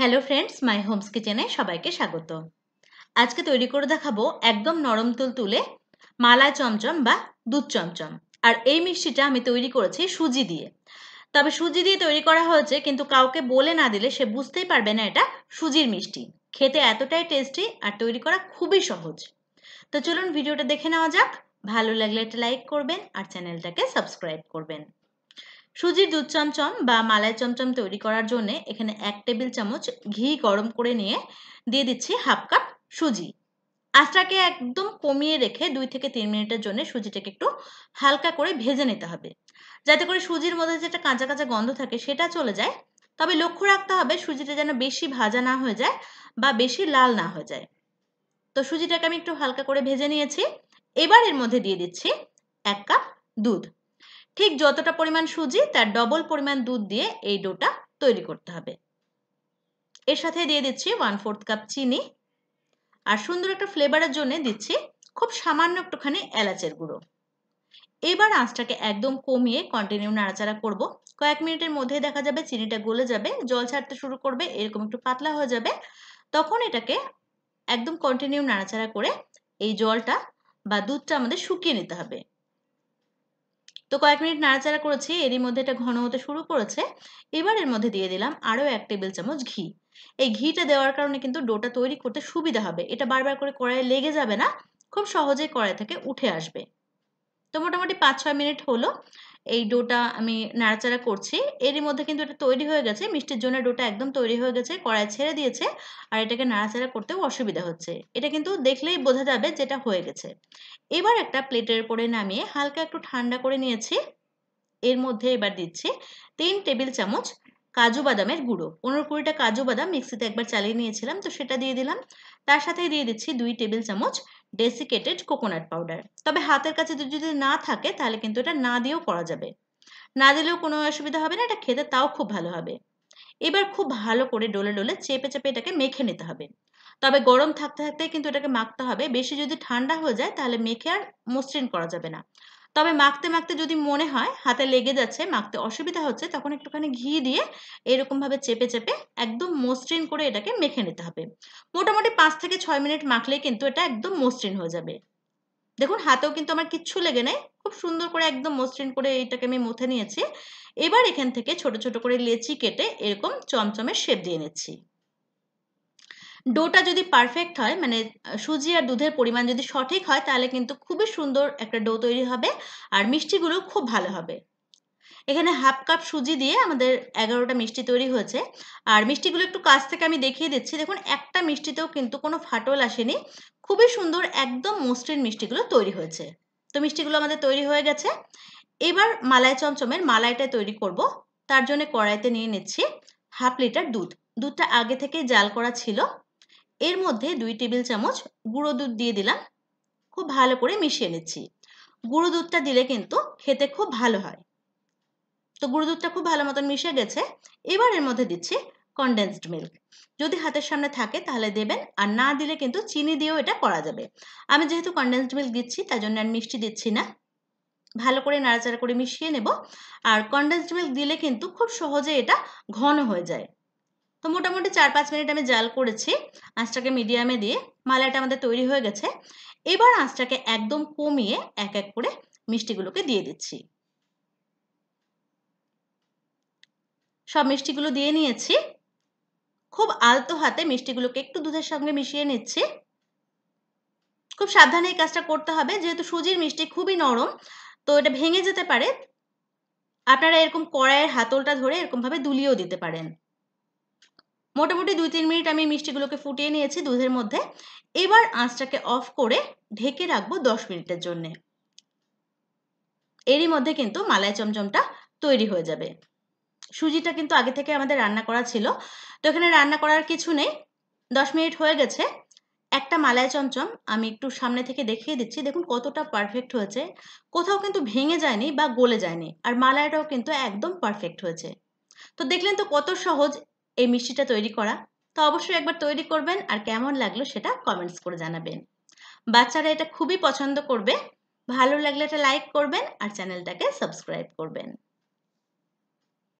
hello friends মাই Holmes কিচেনে সবাইকে স্বাগত আজকে তৈরি করে দেখাবো একদম নরম তুল তুলে মালা চমচম বা দুধ চমচম আর এই মিষ্টিটা আমি তৈরি করেছি সুজি দিয়ে তবে সুজি দিয়ে তৈরি করা হয়েছে কিন্তু কাউকে বলে না দিলে সে বুঝতেই পারবে না এটা সুজির মিষ্টি খেতে এতটাই টেস্টি আর তৈরি করা খুবই সহজ তো চলুন ভিডিওটা দেখে নেওয়া যাক ভালো লাগলে এটা লাইক করবেন আর চ্যানেলটাকে সাবস্ক্রাইব করবেন সুজির দুধ চমচম বা মালাই চমচম তৈরি করার জন্য এখানে এক টেবিল চামচ ঘি গরম করে নিয়ে দিয়ে দিচ্ছি হাফ কাপ সুজি আঁচটাকে একদম কমিয়ে রেখে দুই থেকে তিন মিনিটের জন্য সুজিটাকে একটু হালকা করে ভেজে নিতে হবে যাতে করে সুজির মধ্যে যেটা কাঁচা কাঁচা গন্ধ থাকে সেটা চলে যায় তবে লক্ষ্য রাখতে হবে সুজিটা যেন বেশি ভাজা না হয়ে যায় বা বেশি লাল না হয়ে যায় তো সুজিটাকে আমি একটু হালকা করে ভেজে নিয়েছি এবার এর মধ্যে দিয়ে দিচ্ছি এক কাপ দুধ ঠিক যতটা পরিমাণ সুজি তার ডবল পরিমাণ দুধ দিয়ে এই ডোটা তৈরি করতে হবে এর সাথে দিয়ে দিচ্ছি ওয়ান ফোর্থ কাপ চিনি আর সুন্দর একটা ফ্লেভারের জন্য দিচ্ছি খুব সামান্য একটুখানি এলাচের গুঁড়ো এবার আঁচটাকে একদম কমিয়ে কন্টিনিউ নাড়াচাড়া করব কয়েক মিনিটের মধ্যে দেখা যাবে চিনিটা গলে যাবে জল ছাড়তে শুরু করবে এরকম একটু পাতলা হয়ে যাবে তখন এটাকে একদম কন্টিনিউ নাড়াচাড়া করে এই জলটা বা দুধটা আমাদের শুকিয়ে নিতে হবে তো কয়েক মিনিট নাড়াচাড়া করেছি এরই মধ্যে এটা ঘন হতে শুরু করেছে এবার এর মধ্যে দিয়ে দিলাম আরও এক টেবিল চামচ ঘি এই ঘিটা দেওয়ার কারণে কিন্তু ডোটা তৈরি করতে সুবিধা হবে এটা বারবার করে কড়াইয়ে লেগে যাবে না খুব সহজেই কড়াই থেকে উঠে আসবে তো মোটামুটি পাঁচ ছয় মিনিট হলো এই ডোটা আমি নাড়াচাড়া করছি এরই মধ্যে কিন্তু এটা তৈরি হয়ে গেছে মিষ্টির জন্য ডোটা একদম তৈরি হয়ে গেছে কড়াই ছেড়ে দিয়েছে আর এটাকে নাড়াচাড়া করতেও অসুবিধা হচ্ছে এটা কিন্তু দেখলেই বোঝা যাবে যেটা হয়ে গেছে এবার একটা প্লেটের উপরে নামিয়ে হালকা একটু ঠান্ডা করে নিয়েছি এর মধ্যে এবার দিচ্ছি তিন টেবিল চামচ কাজু বাদামের গুঁড়ো পনেরো কুড়িটা কাজু বাদাম মিক্সিতে একবার চালিয়ে নিয়েছিলাম তো সেটা দিয়ে দিলাম তার সাথে দিয়ে দিচ্ছি দুই টেবিল চামচ ডেসিকেটেড কোকোনাট পাউডার তবে হাতের কাছে যদি না থাকে তাহলে কিন্তু এটা না দিয়েও করা যাবে না দিলেও কোনো অসুবিধা হবে না এটা খেতে তাও খুব ভালো হবে এবার খুব ভালো করে ডোলে ডোলে চেপে চেপে এটাকে মেখে নিতে হবে তবে গরম থাকতে থাকতে কিন্তু এটাকে মাখতে হবে বেশি যদি ঠান্ডা হয়ে যায় তাহলে মেখে আর মসৃণ করা যাবে না তবে মাখতে মাখতে যদি মনে হয় হাতে লেগে যাচ্ছে মাখতে অসুবিধা হচ্ছে তখন একটুখানি ঘি দিয়ে এরকমভাবে চেপে চেপে একদম মসৃণ করে এটাকে মেখে নিতে হবে মোটামুটি পাঁচ থেকে ছয় মিনিট মাখলে কিন্তু এটা একদম মসৃণ হয়ে যাবে দেখুন হাতেও কিন্তু আমার কিচ্ছু লেগে নেই খুব সুন্দর করে একদম মসৃণ করে এটাকে আমি মুথে নিয়েছি এবার এখান থেকে ছোট ছোট করে লেচি কেটে এরকম চমচমে শেপ দিয়ে নিচ্ছি ডোটা যদি পারফেক্ট হয় মানে সুজি আর দুধের পরিমাণ যদি সঠিক হয় তাহলে কিন্তু খুবই সুন্দর একটা ডো তৈরি হবে আর মিষ্টিগুলো খুব ভালো হবে এখানে হাফ কাপ সুজি দিয়ে আমাদের এগারোটা মিষ্টি তৈরি হয়েছে আর মিষ্টিগুলো একটু কাছ থেকে আমি দেখিয়ে দিচ্ছি দেখুন একটা মিষ্টিতেও কিন্তু কোনো ফাটল আসেনি খুবই সুন্দর একদম মসৃণ মিষ্টিগুলো তৈরি হয়েছে তো মিষ্টিগুলো আমাদের তৈরি হয়ে গেছে এবার মালাই চমচমের মালাইটা তৈরি করব তার জন্য কড়াইতে নিয়ে নিচ্ছি হাফ লিটার দুধ দুধটা আগে থেকে জাল করা ছিল এর মধ্যে দুই টেবিল চামচ গুঁড়ো দুধ দিয়ে দিলাম খুব ভালো করে মিশিয়ে নিচ্ছি গুঁড়ো দুধটা দিলে কিন্তু খেতে খুব ভালো হয় তো গুঁড়ো দুধটা খুব ভালো মতন মিশে গেছে এবার এর মধ্যে দিচ্ছি কনডেন্সড মিল্ক যদি হাতের সামনে থাকে তাহলে দেবেন আর না দিলে কিন্তু চিনি দিয়েও এটা করা যাবে আমি যেহেতু কনডেন্সড মিল্ক দিচ্ছি তার জন্য আর মিষ্টি দিচ্ছি না ভালো করে নাড়াচাড়া করে মিশিয়ে নেব আর কনডেন্সড মিল্ক দিলে কিন্তু খুব সহজে এটা ঘন হয়ে যায় তো মোটামুটি চার পাঁচ মিনিট আমি জাল করেছি আঁচটাকে মিডিয়ামে দিয়ে মালাইটা আমাদের তৈরি হয়ে গেছে এবার আঁচটাকে একদম কমিয়ে এক এক করে মিষ্টিগুলোকে দিয়ে দিচ্ছি সব মিষ্টিগুলো দিয়ে নিয়েছি খুব আলতো হাতে মিষ্টিগুলোকে একটু দুধের সঙ্গে মিশিয়ে নিচ্ছি খুব সাবধানে এই কাজটা করতে হবে যেহেতু সুজির মিষ্টি খুবই নরম তো এটা ভেঙে যেতে পারে আপনারা এরকম কড়াইয়ের হাতলটা ধরে এরকমভাবে দুলিয়েও দিতে পারেন মোটামুটি দুই তিন মিনিট আমি মিষ্টিগুলোকে ফুটিয়ে নিয়েছি দুধের মধ্যে এবার আঁচটাকে অফ করে ঢেকে রাখবো দশ মিনিটের জন্যে এরই মধ্যে কিন্তু মালাই চমচমটা তৈরি হয়ে যাবে সুজিটা কিন্তু আগে থেকে আমাদের রান্না করা ছিল তো এখানে রান্না করার কিছু নেই দশ মিনিট হয়ে গেছে একটা মালাই চমচম আমি একটু সামনে থেকে দেখিয়ে দিচ্ছি দেখুন কতটা পারফেক্ট হয়েছে কোথাও কিন্তু ভেঙে যায়নি বা গলে যায়নি আর মালাইটাও কিন্তু একদম পারফেক্ট হয়েছে তো দেখলেন তো কত সহজ এই মিষ্টিটা তৈরি করা তো অবশ্যই একবার তৈরি করবেন আর কেমন লাগলো সেটা কমেন্টস করে জানাবেন বাচ্চারা এটা খুবই পছন্দ করবে ভালো লাগলে এটা লাইক করবেন আর চ্যানেলটাকে সাবস্ক্রাইব করবেন